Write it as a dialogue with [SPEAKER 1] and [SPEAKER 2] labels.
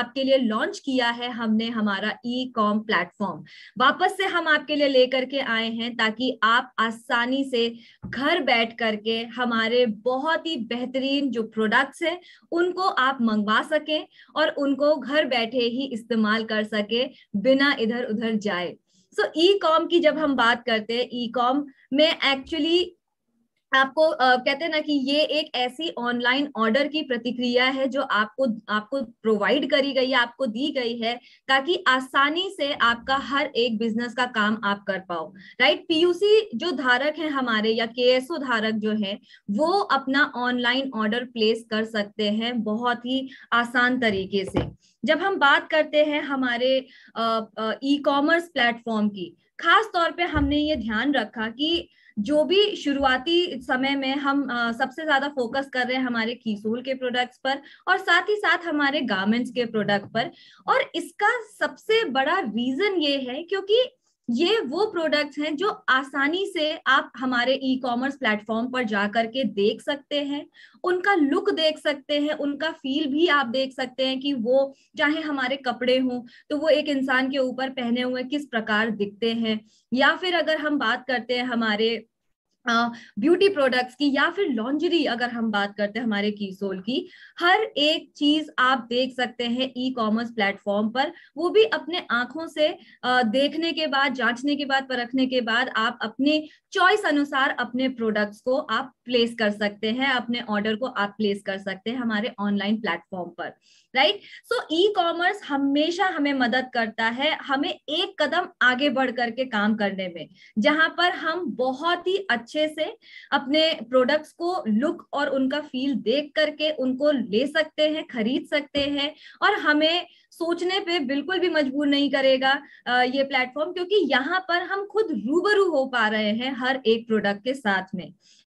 [SPEAKER 1] आपके लिए लॉन्च किया है हमने हमारा ई कॉम प्लेटफॉर्म वापस से हम आपके लिए लेकर के आए हैं ताकि आप आसानी से घर बैठ करके हमारे बहुत ही बेहतरीन जो प्रोडक्ट्स हैं उनको आप मंगवा सकें और उनको घर बैठे ही इस्तेमाल कर सके बिना इधर उधर जाए सो ई कॉम की जब हम बात करते हैं ई कॉम में एक्चुअली आपको आ, कहते हैं ना कि ये एक ऐसी ऑनलाइन ऑर्डर की प्रतिक्रिया है जो आपको आपको प्रोवाइड करी गई है आपको दी गई है ताकि आसानी से आपका हर एक बिजनेस का काम आप कर पाओ राइट पीयूसी जो धारक है हमारे या ओ धारक जो है वो अपना ऑनलाइन ऑर्डर प्लेस कर सकते हैं बहुत ही आसान तरीके से जब हम बात करते हैं हमारे ई कॉमर्स प्लेटफॉर्म की खास तौर पे हमने ये ध्यान रखा कि जो भी शुरुआती समय में हम आ, सबसे ज्यादा फोकस कर रहे हैं हमारे कीसूल के प्रोडक्ट्स पर और साथ ही साथ हमारे गार्मेंट्स के प्रोडक्ट पर और इसका सबसे बड़ा रीजन ये है क्योंकि ये वो प्रोडक्ट्स हैं जो आसानी से आप हमारे ई कॉमर्स प्लेटफॉर्म पर जा करके देख सकते हैं उनका लुक देख सकते हैं उनका फील भी आप देख सकते हैं कि वो चाहे हमारे कपड़े हों तो वो एक इंसान के ऊपर पहने हुए किस प्रकार दिखते हैं या फिर अगर हम बात करते हैं हमारे ब्यूटी प्रोडक्ट्स की या फिर लॉन्जरी अगर हम बात करते हैं हमारे कीसोल की हर एक चीज आप देख सकते हैं ई कॉमर्स प्लेटफॉर्म पर वो भी अपने आंखों से देखने के बाद जांचने के बाद परखने के बाद आप अपने चॉइस अनुसार अपने प्रोडक्ट्स को आप प्लेस कर सकते हैं अपने ऑर्डर को आप प्लेस कर सकते हैं हमारे ऑनलाइन प्लेटफॉर्म पर राइट सो ई कॉमर्स हमेशा हमें मदद करता है हमें एक कदम आगे बढ़ करके काम करने में जहां पर हम बहुत ही अच्छा अच्छे से अपने प्रोडक्ट्स को लुक और उनका फील देख करके उनको ले सकते हैं खरीद सकते हैं और हमें सोचने पे बिल्कुल भी मजबूर नहीं करेगा ये प्लेटफॉर्म क्योंकि यहाँ पर हम खुद रूबरू हो पा रहे हैं हर एक प्रोडक्ट के साथ में